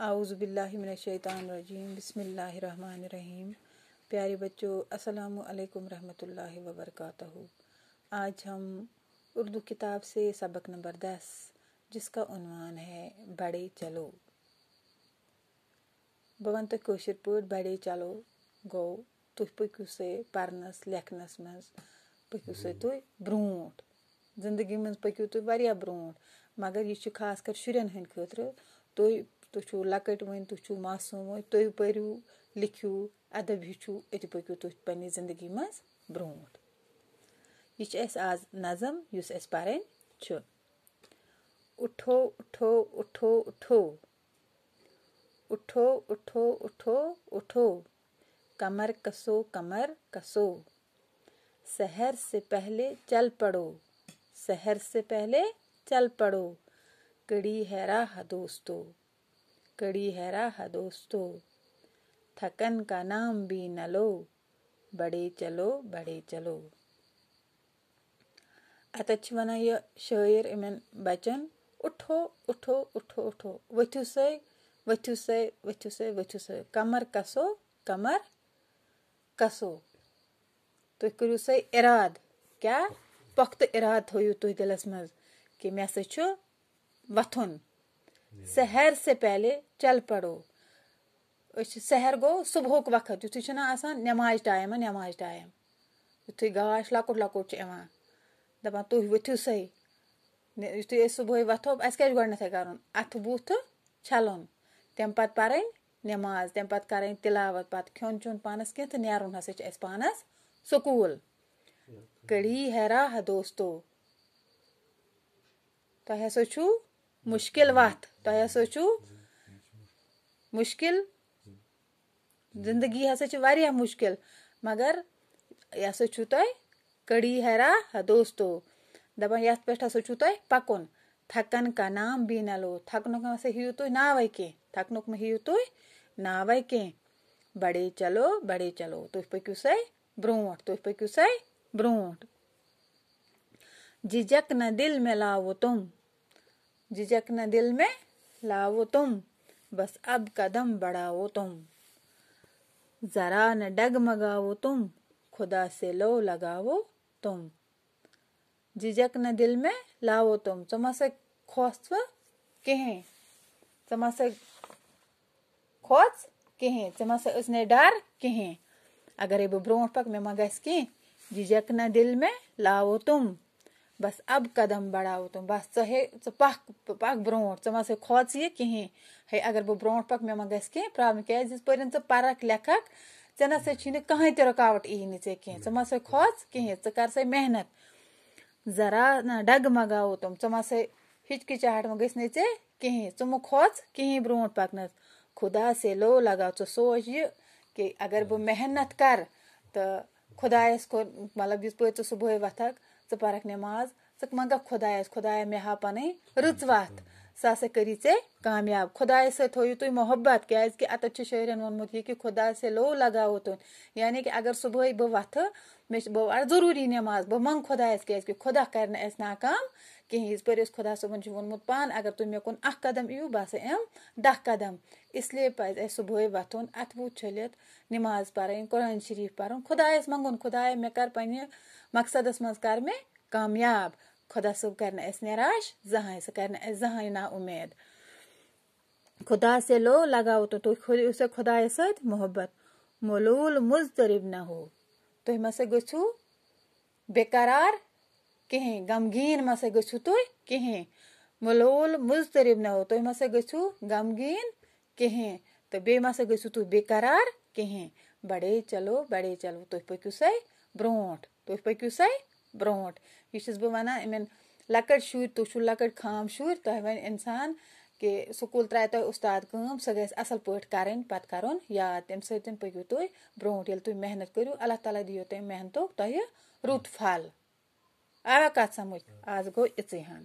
आउज़बिल्लिमिनशैतानरजीम बसमीम प्यारे बच्चों अस्सलाम वालेकुम रहमतुल्लाहि व आज हम उर्दू किताब से सबक नंबर दस जिसका उनवान है बड़े चलो बवन कौशर पुर बड़े चलो गो तु पकू से पढ़नस लेखनस मज पकू से तु ब्रोट जिंदगी मज पकू तु वारिया ब्रोट मगर यह खास कर शुरन हंद खुद तुह تُہۍ چھُو لۄکٕٹۍ وٕنۍ تُہۍ چھُو معصوم وٕنۍ تُہۍ پٔرِو لیکھِو اَدب ہیٚچھِو أتی پٔکِو تُہۍ پنٛنہِ زندگی منٛز برٛونٛٹھ یہِ چھِ اَسہِ آز نظم یُس اَسہِ پَرٕنۍ چھُ اُٹھو اُٹھو اُٹھو اُٹھو اُٹھو اُٹھو اُٹھو اُٹھو کمر کسو کمر کسو शहर से पहले चल पड़ो शहर से पहले चल पड़ो कड़ी है राह दोस्तों कड़ी है राह दोस्तों थकन का नाम भी न लो बड़े चलो बड़े चलो अतच वना यह शोयर इमन बचन उठो उठो उठो उठो वचु से वचु से वचु से वचु से कमर कसो कमर कसो तो करू से इराद क्या पख्त इराद हो तु दिलस मज कि मे हसा वथुन सहर से पहले चल पड़ो सहर गो सुबह वक्त युथ नमाज टाइम नमाज टाइम यु गाश लकोट लकोट दपान तुह व सही यु सुबह वो अस क्या गोडे कर अथ बुथ छल तम पे नमाज तम पे कर पे खोन चोन पानस कह नेरन हस पानस सकूल कड़ी है दोस्तों दोस्तो तो हसो मुश्किल वात तो सोचू मुश्किल जिंदगी हसच मुश्किल मगर यह सोचू तो कड़ी हैरा दोस्तो दपा ये पे सोचू तो थकन का नाम भी न लो थकन से हि तु नाव के थकन में हि तु नाव के बड़े चलो बड़े चलो तु पकू से ब्रोट तु पकू से ब्रोट झिझक न दिल मिलाओ तुम झिझक न दिल में लाओ तुम बस अब कदम बढ़ाओ तुम जरा न डगमगाओ तुम खुदा से लो लगाओ तुम झिझक न दिल में लाओ तुम चमसे खोस कहें खोस खोज कहें चमसे उसने डर कहें अगर ये ब्रोट पक में मगस कहें झिझक न दिल में लाओ तुम بس اب قدم بڑاو تم بس ژٕ ہے ژٕ پَکھ پَکھ برٛونٛٹھ ژٕ مہ سا کھوژ یہِ کِہیٖنۍ ہے اگر بہٕ برٛونٛٹھ پَکہٕ مےٚ ما گژھِ کینٛہہ پرٛابلِم کیٛازِ یِژ پٔرِنۍ ژٕ پَرَکھ لیکھَکھ ژےٚ نہ سا چھُے نہٕ کٕہٕنۍ تہِ رُکاوَٹ یی نہٕ ژےٚ کینٛہہ ژٕ ما سا کھوژ کِہیٖنۍ ژٕ کر سا محنت ذرا نہ ڈگمگاوو تم ژٕ ما سا ہِچکِچاہٹ ما گٔژھ نہٕ ژےٚ کِہیٖنۍ ژٕ مہٕ کھوژ کِہیٖنۍ برٛونٛٹھ پَکنَس خُدا سے لو لگاو ژٕ سونٛچ یہِ کہِ اگر بہٕ محنت کَرٕ تہٕ خۄدایَس کوٚر مطلب یِتھ پٲٹھۍ ژٕ صُبحٲے وۄتھَکھ ژٕ پَرَکھ نٮ۪ماز ژٕ منٛگَکھ خۄدایَس خۄدایا مےٚ ہاو پَنٕنۍ رٕژ وَتھ सह सा करी ऐ कामयाब खुदाय सू तुम मोहब्बत क्या अत शायरन वोनमुत यह कि खुदा से लो लगाओ तुम यानी कि अगर सुबह बह वथ मे बह जरूरी नमाज बह मंग खुदायस क्या कि खुदा कर नाकाम कहीं यज पे खुदा صبن वोनमुत पान अगर तुम मे कुन अख कदम इू बह एम दह कदम इसलिए पज अ सुबह वथुन अथवू छलित नमाज पर्न कुरान शरीफ पर्न खुदायस मंगन खुदाय मे कर पे मकसदस मज कर मे कामयाब خۄدا صٲب کَرِ نہٕ اَسہِ نٮ۪راش زٕہٕنۍ سُہ کَرِ نہٕ اَسہِ زٕہٕنۍ نا اُمید خۄدا سے لو لگاو تو تُہۍ کھٲلِو سا خۄدایَس سۭتۍ محبت ملوٗل مُزترب نہ ہو تُہۍ ما سا گٔژھِو بےقرار کِہیٖنۍ غمگیٖن ما سا گٔژھِو تُہۍ کِہیٖنۍ ملوٗل مُزترب نہ ہو تُہۍ ما سا گٔژھِو غمگیٖن کِہیٖنۍ تہٕ بیٚیہِ ما سا گٔژھِو تُہۍ بےقرار کِہیٖنۍ بَڑے چلو بَڑے چلو تُہۍ پٔکِو سا برٛونٛٹھ تُہۍ پٔکِو سا برونٛٹھ یہِ چھَس بہٕ وَنان یِمَن لۄکٕٹۍ شُرۍ تُہۍ چھُو لۄکٕٹۍ خام شُرۍ تۄہہِ وَنہِ اِنسان کہِ سکوٗل ترٛایہِ تۄہہِ اُستاد کٲم سۄ گژھِ اَصٕل پٲٹھۍ کَرٕنۍ پَتہٕ کَرُن یاد تَمہِ سۭتۍ پٔکِو تُہۍ برونٛٹھ ییٚلہِ تُہۍ محنت کٔرِو اللہ تعالیٰ دِیو تَمہِ محنتُک تۄہہِ رُت پھل آوا کَتھ سَمٕجھ آز گوٚو یِژٕے ہَن